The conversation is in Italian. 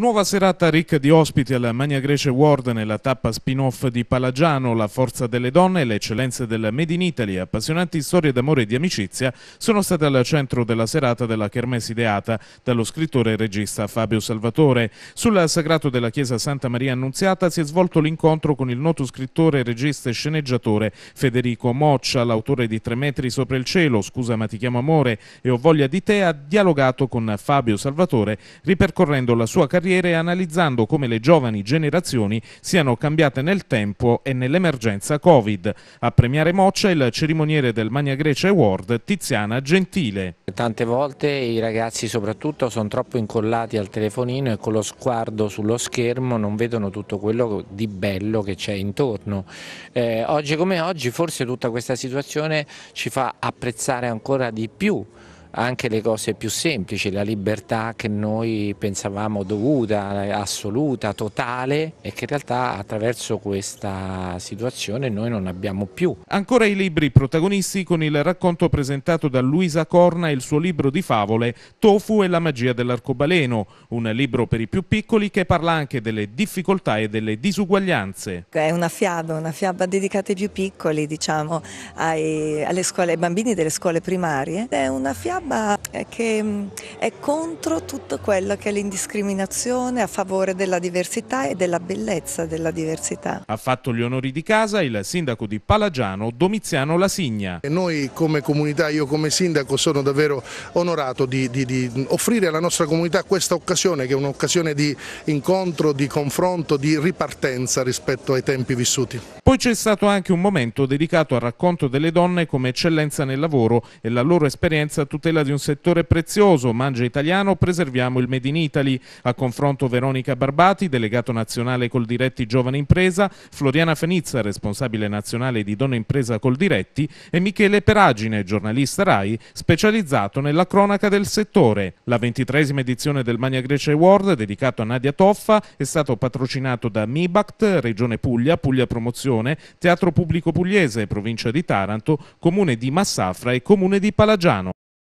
Nuova serata ricca di ospiti alla Magna Grece World nella tappa spin-off di Palagiano, la forza delle donne e le eccellenze del Made in Italy, appassionanti storie d'amore e di amicizia, sono state al centro della serata della Kermesse ideata dallo scrittore e regista Fabio Salvatore. Sul sagrato della chiesa Santa Maria Annunziata si è svolto l'incontro con il noto scrittore, regista e sceneggiatore Federico Moccia, l'autore di Tre metri sopra il cielo, Scusa ma ti chiamo amore e Ho voglia di te, ha dialogato con Fabio Salvatore ripercorrendo la sua carriera carriere analizzando come le giovani generazioni siano cambiate nel tempo e nell'emergenza Covid. A premiare Moccia il cerimoniere del Magna Grecia Award Tiziana Gentile. Tante volte i ragazzi soprattutto sono troppo incollati al telefonino e con lo sguardo sullo schermo non vedono tutto quello di bello che c'è intorno. Eh, oggi come oggi forse tutta questa situazione ci fa apprezzare ancora di più anche le cose più semplici, la libertà che noi pensavamo dovuta, assoluta, totale e che in realtà attraverso questa situazione noi non abbiamo più. Ancora i libri protagonisti con il racconto presentato da Luisa Corna e il suo libro di favole Tofu e la magia dell'arcobaleno, un libro per i più piccoli che parla anche delle difficoltà e delle disuguaglianze. È una fiaba, una fiaba dedicata ai più piccoli, diciamo, ai, scuole, ai bambini delle scuole primarie. È una fiaba ba ke eh, è contro tutto quello che è l'indiscriminazione a favore della diversità e della bellezza della diversità. Ha fatto gli onori di casa il sindaco di Palagiano, Domiziano Lasigna. E noi come comunità, io come sindaco sono davvero onorato di, di, di offrire alla nostra comunità questa occasione che è un'occasione di incontro, di confronto, di ripartenza rispetto ai tempi vissuti. Poi c'è stato anche un momento dedicato al racconto delle donne come eccellenza nel lavoro e la loro esperienza a tutela di un settore prezioso ma falange italiano preserviamo il Made in Italy. A confronto Veronica Barbati, delegato nazionale Coldiretti Giovane Impresa, Floriana Fenizza, responsabile nazionale di Dona Impresa Coldiretti e Michele Peragine, giornalista RAI, specializzato nella cronaca del settore. La ventitresima edizione del Magna Grecia Award, dedicato a Nadia Toffa, è stato patrocinato da MIBACT, Regione Puglia, Puglia Promozione, Teatro Pubblico Pugliese, Provincia di Taranto, Comune di Massafra e Comune di Palagiano.